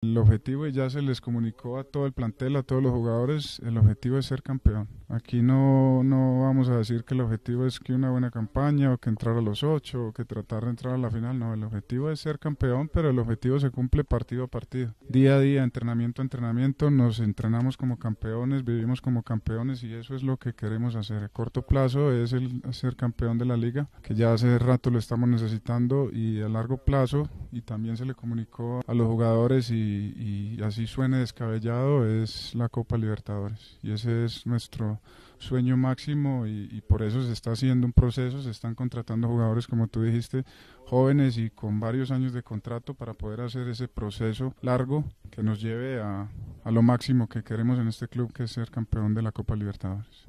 El objetivo ya se les comunicó a todo el plantel, a todos los jugadores, el objetivo es ser campeón. Aquí no, no vamos decir que el objetivo es que una buena campaña o que entrar a los ocho o que tratar de entrar a la final. No, el objetivo es ser campeón, pero el objetivo se cumple partido a partido, día a día, entrenamiento a entrenamiento. Nos entrenamos como campeones, vivimos como campeones y eso es lo que queremos hacer. A corto plazo es el ser campeón de la liga, que ya hace rato lo estamos necesitando y a largo plazo y también se le comunicó a los jugadores y, y así suene descabellado es la Copa Libertadores y ese es nuestro sueño máximo y, y, por eso se está haciendo un proceso, se están contratando jugadores, como tú dijiste, jóvenes y con varios años de contrato para poder hacer ese proceso largo que nos lleve a, a lo máximo que queremos en este club, que es ser campeón de la Copa Libertadores.